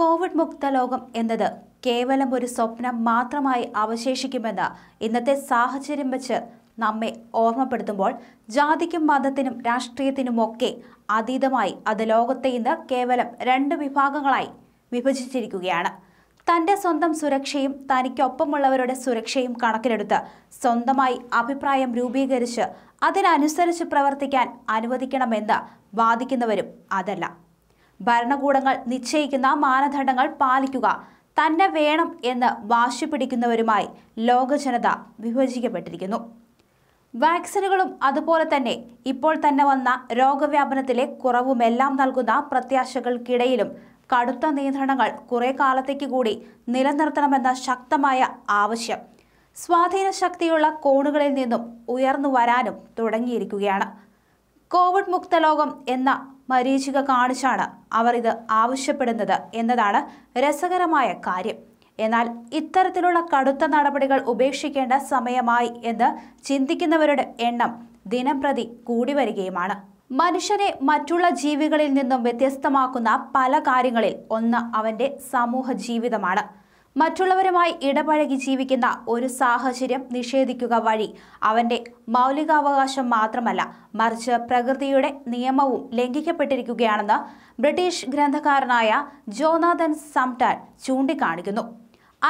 Covid മുക്ത ലോകം എന്നത് കേവലം ഒരു സ്വപ്നം മാത്രമായി അവശേഷിക്കുമെന്ന് ഇന്നത്തെ സാഹചര്യം വെച്ച് നമ്മെ ഓർമ്മപ്പെടുത്തുമ്പോൾ ജാതിക്കും മതത്തിനും രാഷ്ട്രീയത്തിനുമൊക്കെ അതീതമായി അത് ലോകത്തെ ഇന്ന് കേവലം രണ്ട് വിഭാഗങ്ങളായി വിഭജിച്ചിരിക്കുകയാണ് തൻ്റെ സ്വന്തം സുരക്ഷയും തനിക്കൊപ്പമുള്ളവരുടെ സുരക്ഷയും കണക്കിലെടുത്ത് സ്വന്തമായി അഭിപ്രായം രൂപീകരിച്ച് അതിനനുസരിച്ച് പ്രവർത്തിക്കാൻ അനുവദിക്കണമെന്ന് വാദിക്കുന്നവരും അതല്ല ഭരണകൂടങ്ങൾ നിശ്ചയിക്കുന്ന മാനദണ്ഡങ്ങൾ പാലിക്കുക തന്നെ വേണം എന്ന് വാശി പിടിക്കുന്നവരുമായി ലോക ജനത വിഭജിക്കപ്പെട്ടിരിക്കുന്നു വാക്സിനുകളും അതുപോലെ തന്നെ ഇപ്പോൾ തന്നെ വന്ന രോഗവ്യാപനത്തിലെ കുറവുമെല്ലാം നൽകുന്ന പ്രത്യാശകൾക്കിടയിലും കടുത്ത നിയന്ത്രണങ്ങൾ കുറേ കാലത്തേക്ക് കൂടി നിലനിർത്തണമെന്ന ശക്തമായ ആവശ്യം സ്വാധീന ശക്തിയുള്ള കോണുകളിൽ നിന്നും ഉയർന്നു വരാനും തുടങ്ങിയിരിക്കുകയാണ് കോവിഡ് മുക്ത ലോകം എന്ന മരീചിക കാണിച്ചാണ് അവർ ഇത് ആവശ്യപ്പെടുന്നത് എന്നതാണ് രസകരമായ കാര്യം എന്നാൽ ഇത്തരത്തിലുള്ള കടുത്ത നടപടികൾ ഉപേക്ഷിക്കേണ്ട സമയമായി എന്ന് ചിന്തിക്കുന്നവരുടെ എണ്ണം ദിനംപ്രതി കൂടി വരികയുമാണ് മനുഷ്യനെ മറ്റുള്ള ജീവികളിൽ നിന്നും വ്യത്യസ്തമാക്കുന്ന പല കാര്യങ്ങളിൽ ഒന്ന് അവൻ്റെ സമൂഹ ജീവിതമാണ് മറ്റുള്ളവരുമായി ഇടപഴകി ജീവിക്കുന്ന ഒരു സാഹചര്യം നിഷേധിക്കുക വഴി അവന്റെ മൗലികാവകാശം മാത്രമല്ല മറിച്ച് പ്രകൃതിയുടെ നിയമവും ലംഘിക്കപ്പെട്ടിരിക്കുകയാണെന്ന് ബ്രിട്ടീഷ് ഗ്രന്ഥകാരനായ ജോനാഥൻ സംടാൻ ചൂണ്ടിക്കാണിക്കുന്നു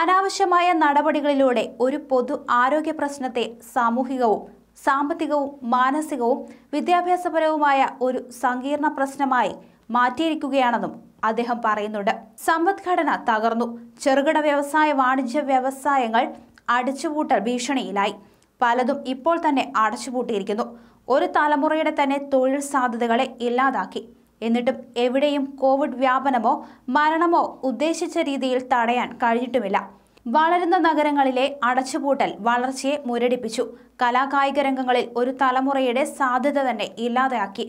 അനാവശ്യമായ നടപടികളിലൂടെ ഒരു പൊതു ആരോഗ്യ പ്രശ്നത്തെ സാമൂഹികവും സാമ്പത്തികവും മാനസികവും വിദ്യാഭ്യാസപരവുമായ ഒരു സങ്കീർണ പ്രശ്നമായി മാറ്റിയിരിക്കുകയാണെന്നും അദ്ദേഹം പറയുന്നുണ്ട് സമ്പദ്ഘടന തകർന്നു ചെറുകിട വ്യവസായ വാണിജ്യ വ്യവസായങ്ങൾ അടച്ചുപൂട്ടൽ ഭീഷണിയിലായി പലതും ഇപ്പോൾ തന്നെ അടച്ചുപൂട്ടിയിരിക്കുന്നു ഒരു തലമുറയുടെ തന്നെ തൊഴിൽ സാധ്യതകളെ ഇല്ലാതാക്കി എന്നിട്ടും എവിടെയും കോവിഡ് വ്യാപനമോ മരണമോ ഉദ്ദേശിച്ച രീതിയിൽ തടയാൻ കഴിഞ്ഞിട്ടുമില്ല വളരുന്ന നഗരങ്ങളിലെ അടച്ചുപൂട്ടൽ വളർച്ചയെ മുരടിപ്പിച്ചു കലാകായിക രംഗങ്ങളിൽ ഒരു തലമുറയുടെ സാധ്യത തന്നെ ഇല്ലാതാക്കി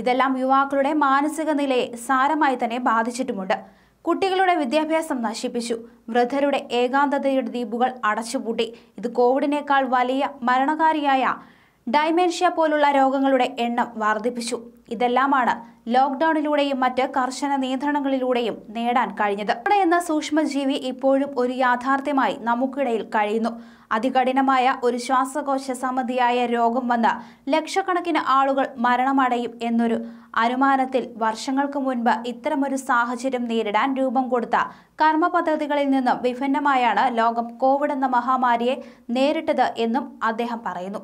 ഇതെല്ലാം യുവാക്കളുടെ മാനസിക നിലയെ സാരമായി തന്നെ ബാധിച്ചിട്ടുമുണ്ട് കുട്ടികളുടെ വിദ്യാഭ്യാസം നശിപ്പിച്ചു വൃദ്ധരുടെ ഏകാന്തതയുടെ ദ്വീപുകൾ അടച്ചുപൂട്ടി ഇത് കോവിഡിനേക്കാൾ വലിയ മരണകാരിയായ ഡൈമെൻഷ്യ പോലുള്ള രോഗങ്ങളുടെ എണ്ണം വർദ്ധിപ്പിച്ചു ഇതെല്ലാമാണ് ലോക്ക്ഡൌണിലൂടെയും മറ്റ് കർശന നിയന്ത്രണങ്ങളിലൂടെയും നേടാൻ കഴിഞ്ഞത് ഇവിടെ എന്ന സൂക്ഷ്മജീവി ഇപ്പോഴും ഒരു യാഥാർത്ഥ്യമായി നമുക്കിടയിൽ കഴിയുന്നു അതികഠിനമായ ഒരു ശ്വാസകോശ സമിതിയായ രോഗം വന്ന ലക്ഷക്കണക്കിന് ആളുകൾ മരണമടയും എന്നൊരു അനുമാനത്തിൽ വർഷങ്ങൾക്ക് മുൻപ് ഇത്തരമൊരു സാഹചര്യം നേരിടാൻ രൂപം കൊടുത്ത കർമ്മ പദ്ധതികളിൽ നിന്നും വിഭിന്നമായാണ് ലോകം കോവിഡ് എന്ന മഹാമാരിയെ നേരിട്ടത് എന്നും അദ്ദേഹം പറയുന്നു